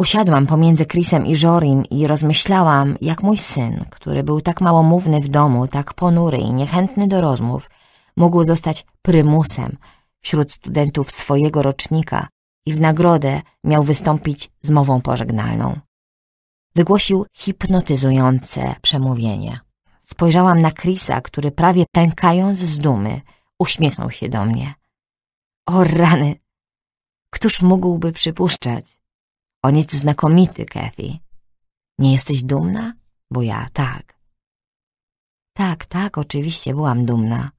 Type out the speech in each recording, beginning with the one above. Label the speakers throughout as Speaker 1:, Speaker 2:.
Speaker 1: Usiadłam pomiędzy Chrisem i Jorim i rozmyślałam, jak mój syn, który był tak małomówny w domu, tak ponury i niechętny do rozmów, mógł zostać prymusem wśród studentów swojego rocznika i w nagrodę miał wystąpić z mową pożegnalną. Wygłosił hipnotyzujące przemówienie. Spojrzałam na Chrisa, który prawie pękając z dumy uśmiechnął się do mnie. O rany! Któż mógłby przypuszczać, on jest znakomity, Kathy. Nie jesteś dumna? Bo ja tak. Tak, tak, oczywiście byłam dumna,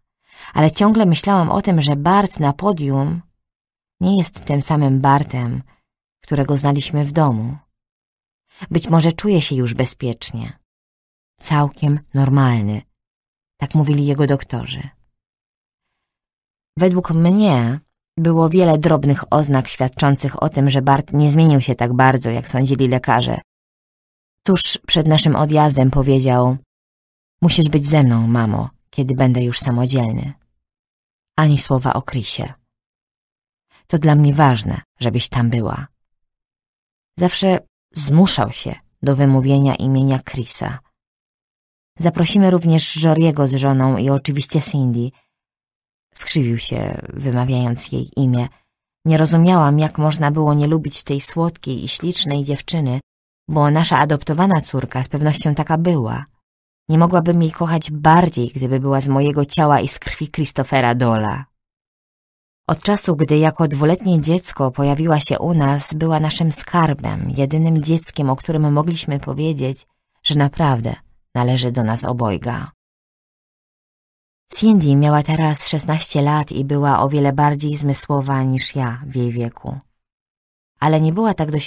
Speaker 1: ale ciągle myślałam o tym, że Bart na podium nie jest tym samym Bartem, którego znaliśmy w domu. Być może czuje się już bezpiecznie. Całkiem normalny, tak mówili jego doktorzy. Według mnie było wiele drobnych oznak świadczących o tym, że Bart nie zmienił się tak bardzo, jak sądzili lekarze. Tuż przed naszym odjazdem powiedział – Musisz być ze mną, mamo, kiedy będę już samodzielny. Ani słowa o Krisie. To dla mnie ważne, żebyś tam była. Zawsze zmuszał się do wymówienia imienia Krisa. Zaprosimy również Joriego z żoną i oczywiście Cindy, Skrzywił się, wymawiając jej imię. Nie rozumiałam, jak można było nie lubić tej słodkiej i ślicznej dziewczyny, bo nasza adoptowana córka z pewnością taka była. Nie mogłabym jej kochać bardziej, gdyby była z mojego ciała i z krwi Christophera Dola. Od czasu, gdy jako dwuletnie dziecko pojawiła się u nas, była naszym skarbem, jedynym dzieckiem, o którym mogliśmy powiedzieć, że naprawdę należy do nas obojga. Cindy miała teraz 16 lat i była o wiele bardziej zmysłowa niż ja w jej wieku. Ale nie była tak doświadczona